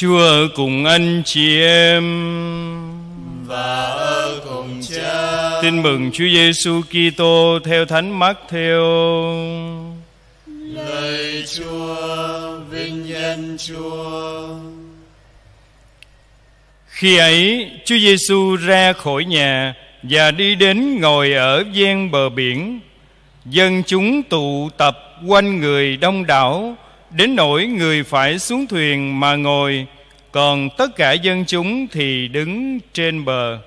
Chúa ở cùng anh chị em và ở cùng cha. Tin mừng Chúa Giêsu Kitô theo Thánh Mát Theo. Lời Chúa, vinh danh Chúa. Khi ấy, Chúa Giêsu ra khỏi nhà và đi đến ngồi ở ven bờ biển. Dân chúng tụ tập quanh người đông đảo đến nỗi người phải xuống thuyền mà ngồi còn tất cả dân chúng thì đứng trên bờ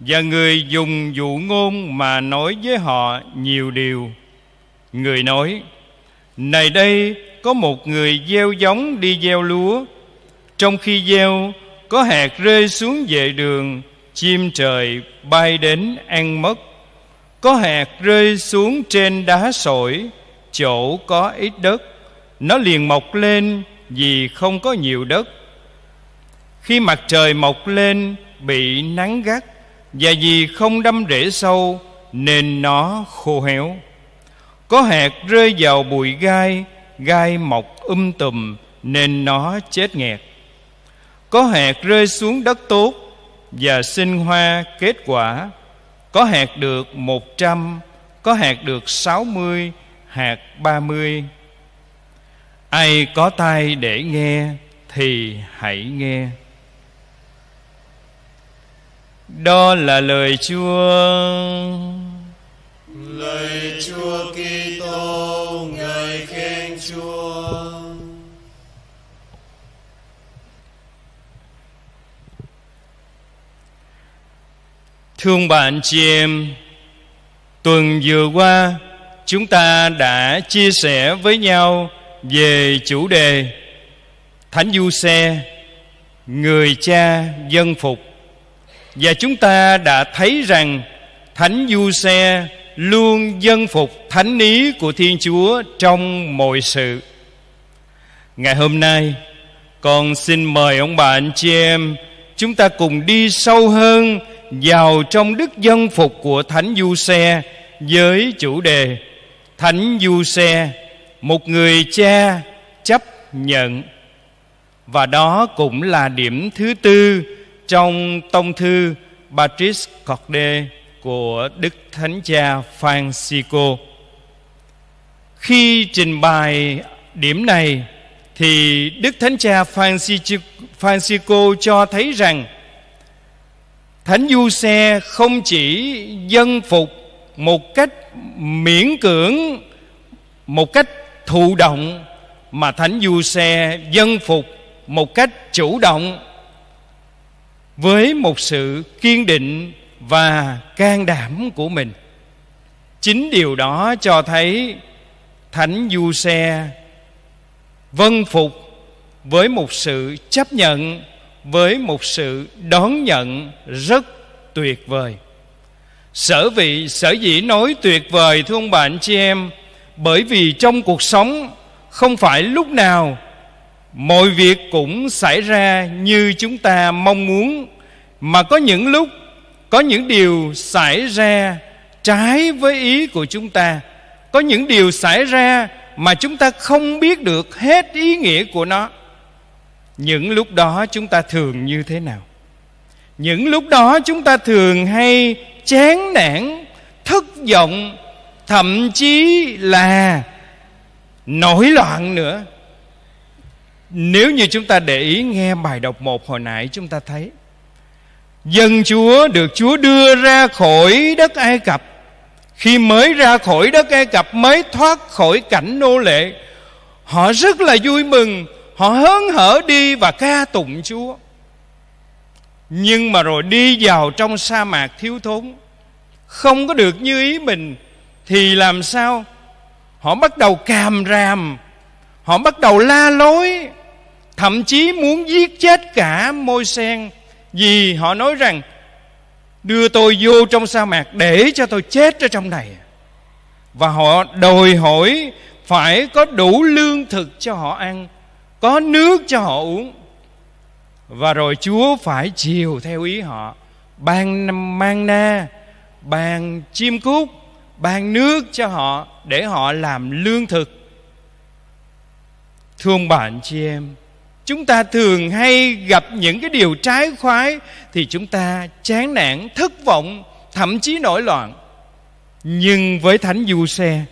và người dùng dụ ngôn mà nói với họ nhiều điều người nói này đây có một người gieo giống đi gieo lúa trong khi gieo có hạt rơi xuống vệ đường chim trời bay đến ăn mất có hạt rơi xuống trên đá sỏi chỗ có ít đất nó liền mọc lên vì không có nhiều đất khi mặt trời mọc lên bị nắng gắt và vì không đâm rễ sâu nên nó khô héo có hạt rơi vào bụi gai gai mọc um tùm nên nó chết nghẹt có hạt rơi xuống đất tốt và sinh hoa kết quả có hạt được một trăm có hạt được sáu mươi hạt ba mươi ai có tai để nghe thì hãy nghe đó là lời Chúa lời Chúa Kitô ngài khen Chúa Thương bạn chị em Tuần vừa qua chúng ta đã chia sẻ với nhau về chủ đề Thánh Du Xe Người cha dân phục Và chúng ta đã thấy rằng Thánh Du Xe luôn dân phục thánh ý của Thiên Chúa trong mọi sự Ngày hôm nay Con xin mời ông bà anh chị em Chúng ta cùng đi sâu hơn vào trong đức dân phục của Thánh Du Xe Với chủ đề Thánh Du Xe một người cha chấp nhận và đó cũng là điểm thứ tư trong tông thư Patrice Corde của Đức Thánh Cha Francisco. Khi trình bày điểm này thì Đức Thánh Cha Francisco cho thấy rằng Thánh Du Xe không chỉ dân phục một cách miễn cưỡng, một cách thụ động mà thánh du xe dân phục một cách chủ động với một sự kiên định và can đảm của mình chính điều đó cho thấy thánh du xe vân phục với một sự chấp nhận với một sự đón nhận rất tuyệt vời sở vị sở dĩ nói tuyệt vời thưa ông bạn chị em bởi vì trong cuộc sống không phải lúc nào mọi việc cũng xảy ra như chúng ta mong muốn mà có những lúc có những điều xảy ra trái với ý của chúng ta có những điều xảy ra mà chúng ta không biết được hết ý nghĩa của nó những lúc đó chúng ta thường như thế nào những lúc đó chúng ta thường hay chán nản thất vọng thậm chí là nổi loạn nữa nếu như chúng ta để ý nghe bài đọc một hồi nãy chúng ta thấy dân chúa được chúa đưa ra khỏi đất ai cập khi mới ra khỏi đất ai cập mới thoát khỏi cảnh nô lệ họ rất là vui mừng họ hớn hở đi và ca tụng chúa nhưng mà rồi đi vào trong sa mạc thiếu thốn không có được như ý mình thì làm sao họ bắt đầu càm ràm họ bắt đầu la lối thậm chí muốn giết chết cả môi sen vì họ nói rằng đưa tôi vô trong sa mạc để cho tôi chết ở trong này và họ đòi hỏi phải có đủ lương thực cho họ ăn có nước cho họ uống và rồi chúa phải chiều theo ý họ ban năm mang na ban chim cút ban nước cho họ để họ làm lương thực Thương bạn chị em chúng ta thường hay gặp những cái điều trái khoái thì chúng ta chán nản thất vọng thậm chí nổi loạn nhưng với thánh du xe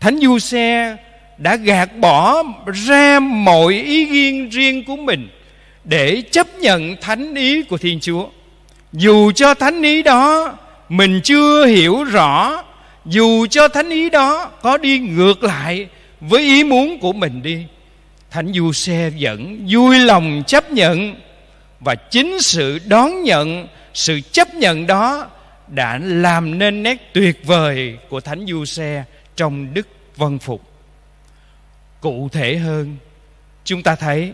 thánh du xe đã gạt bỏ ra mọi ý riêng riêng của mình để chấp nhận thánh ý của thiên chúa dù cho thánh ý đó mình chưa hiểu rõ dù cho thánh ý đó có đi ngược lại với ý muốn của mình đi thánh du xe vẫn vui lòng chấp nhận và chính sự đón nhận sự chấp nhận đó đã làm nên nét tuyệt vời của thánh du xe trong đức vân phục cụ thể hơn chúng ta thấy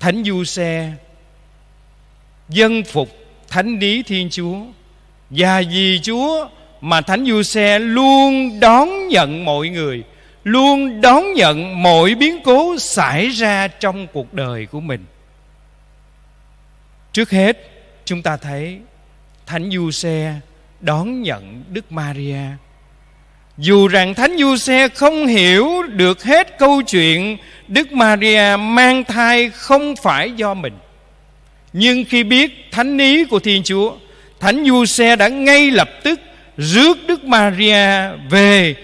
thánh du xe dân phục thánh lý thiên chúa và vì Chúa mà Thánh Du Xe luôn đón nhận mọi người Luôn đón nhận mọi biến cố xảy ra trong cuộc đời của mình Trước hết chúng ta thấy Thánh Du Xe đón nhận Đức Maria Dù rằng Thánh Du Xe không hiểu được hết câu chuyện Đức Maria mang thai không phải do mình Nhưng khi biết thánh ý của Thiên Chúa Thánh Giuse đã ngay lập tức rước Đức Maria về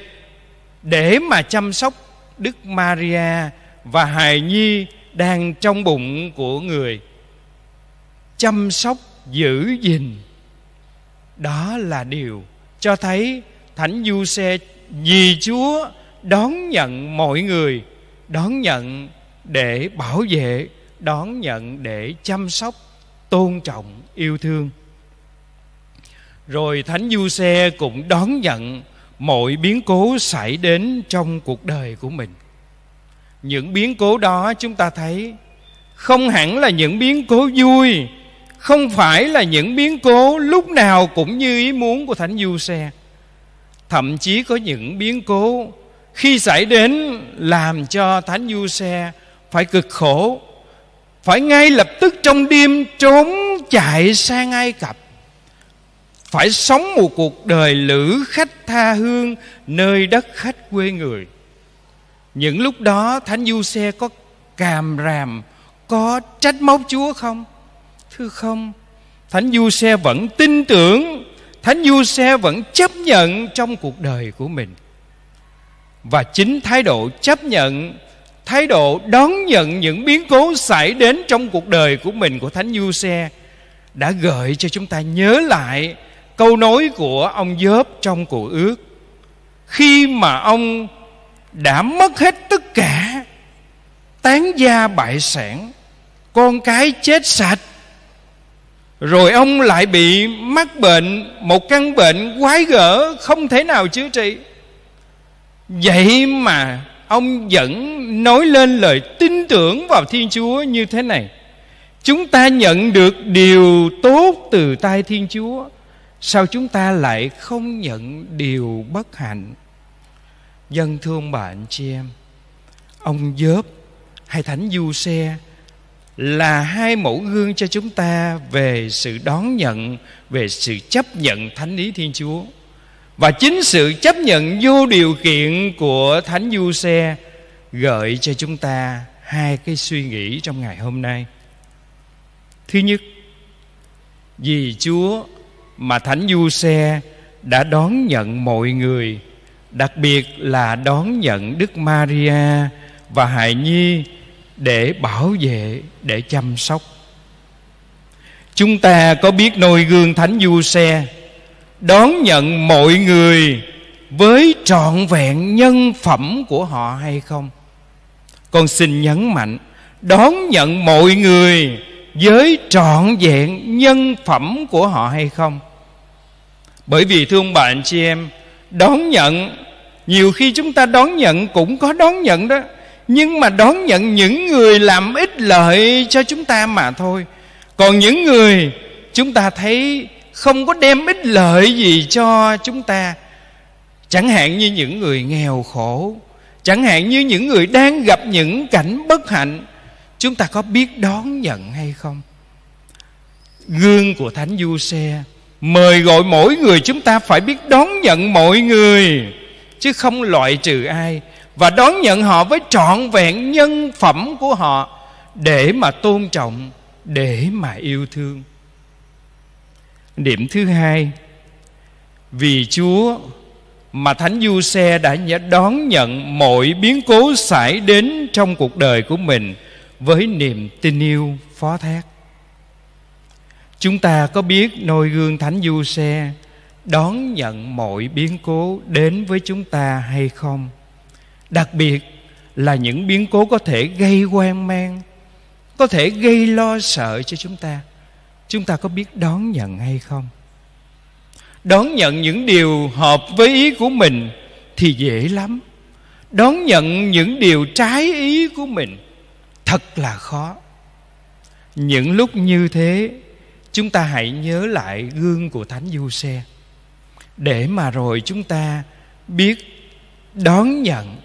để mà chăm sóc Đức Maria và hài nhi đang trong bụng của người chăm sóc giữ gìn đó là điều cho thấy thánh du xe vì chúa đón nhận mọi người đón nhận để bảo vệ đón nhận để chăm sóc tôn trọng yêu thương rồi thánh du xe cũng đón nhận mọi biến cố xảy đến trong cuộc đời của mình những biến cố đó chúng ta thấy không hẳn là những biến cố vui không phải là những biến cố lúc nào cũng như ý muốn của thánh du xe thậm chí có những biến cố khi xảy đến làm cho thánh du xe phải cực khổ phải ngay lập tức trong đêm trốn chạy sang ai cập phải sống một cuộc đời lữ khách tha hương nơi đất khách quê người những lúc đó thánh du xe có càm ràm có trách móc chúa không thưa không thánh du xe vẫn tin tưởng thánh du xe vẫn chấp nhận trong cuộc đời của mình và chính thái độ chấp nhận thái độ đón nhận những biến cố xảy đến trong cuộc đời của mình của thánh du xe đã gợi cho chúng ta nhớ lại câu nói của ông Dớp trong cụ ước khi mà ông đã mất hết tất cả tán gia bại sản con cái chết sạch rồi ông lại bị mắc bệnh một căn bệnh quái gở không thể nào chữa trị vậy mà ông vẫn nói lên lời tin tưởng vào thiên chúa như thế này chúng ta nhận được điều tốt từ tay thiên chúa sao chúng ta lại không nhận điều bất hạnh dân thương bạn chị em ông dớp hay thánh du xe là hai mẫu gương cho chúng ta về sự đón nhận về sự chấp nhận thánh ý thiên chúa và chính sự chấp nhận vô điều kiện của thánh du xe gợi cho chúng ta hai cái suy nghĩ trong ngày hôm nay thứ nhất vì chúa mà thánh du xe đã đón nhận mọi người đặc biệt là đón nhận đức maria và hài nhi để bảo vệ để chăm sóc chúng ta có biết noi gương thánh du xe đón nhận mọi người với trọn vẹn nhân phẩm của họ hay không con xin nhấn mạnh đón nhận mọi người với trọn vẹn nhân phẩm của họ hay không bởi vì thương bạn chị em đón nhận nhiều khi chúng ta đón nhận cũng có đón nhận đó nhưng mà đón nhận những người làm ích lợi cho chúng ta mà thôi còn những người chúng ta thấy không có đem ích lợi gì cho chúng ta chẳng hạn như những người nghèo khổ chẳng hạn như những người đang gặp những cảnh bất hạnh chúng ta có biết đón nhận hay không gương của thánh du xe mời gọi mỗi người chúng ta phải biết đón nhận mọi người chứ không loại trừ ai và đón nhận họ với trọn vẹn nhân phẩm của họ để mà tôn trọng để mà yêu thương điểm thứ hai vì chúa mà thánh du xe đã đón nhận mọi biến cố xảy đến trong cuộc đời của mình với niềm tin yêu phó thác chúng ta có biết noi gương thánh du xe đón nhận mọi biến cố đến với chúng ta hay không đặc biệt là những biến cố có thể gây hoang mang có thể gây lo sợ cho chúng ta chúng ta có biết đón nhận hay không đón nhận những điều hợp với ý của mình thì dễ lắm đón nhận những điều trái ý của mình thật là khó những lúc như thế chúng ta hãy nhớ lại gương của thánh du xe để mà rồi chúng ta biết đón nhận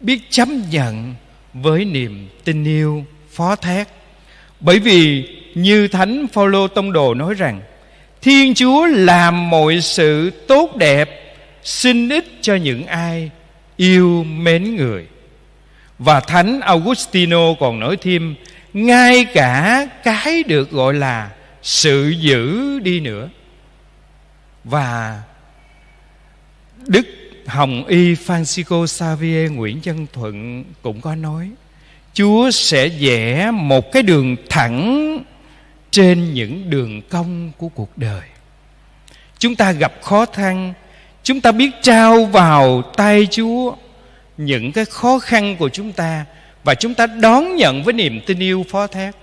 biết chấp nhận với niềm tin yêu phó thác bởi vì như thánh phaolô tông đồ nói rằng thiên chúa làm mọi sự tốt đẹp xin ích cho những ai yêu mến người và Thánh Augustino còn nói thêm Ngay cả cái được gọi là sự giữ đi nữa Và Đức Hồng Y Francisco Xavier Nguyễn Văn Thuận cũng có nói Chúa sẽ vẽ một cái đường thẳng trên những đường cong của cuộc đời Chúng ta gặp khó khăn Chúng ta biết trao vào tay Chúa những cái khó khăn của chúng ta và chúng ta đón nhận với niềm tin yêu phó thác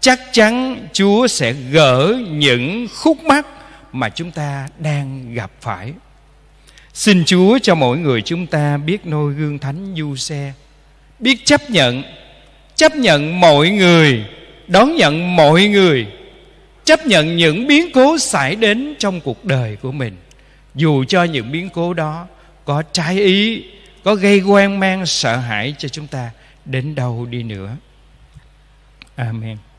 chắc chắn chúa sẽ gỡ những khúc mắc mà chúng ta đang gặp phải xin chúa cho mỗi người chúng ta biết noi gương thánh du xe biết chấp nhận chấp nhận mọi người đón nhận mọi người chấp nhận những biến cố xảy đến trong cuộc đời của mình dù cho những biến cố đó có trái ý có gây hoang mang sợ hãi cho chúng ta đến đâu đi nữa amen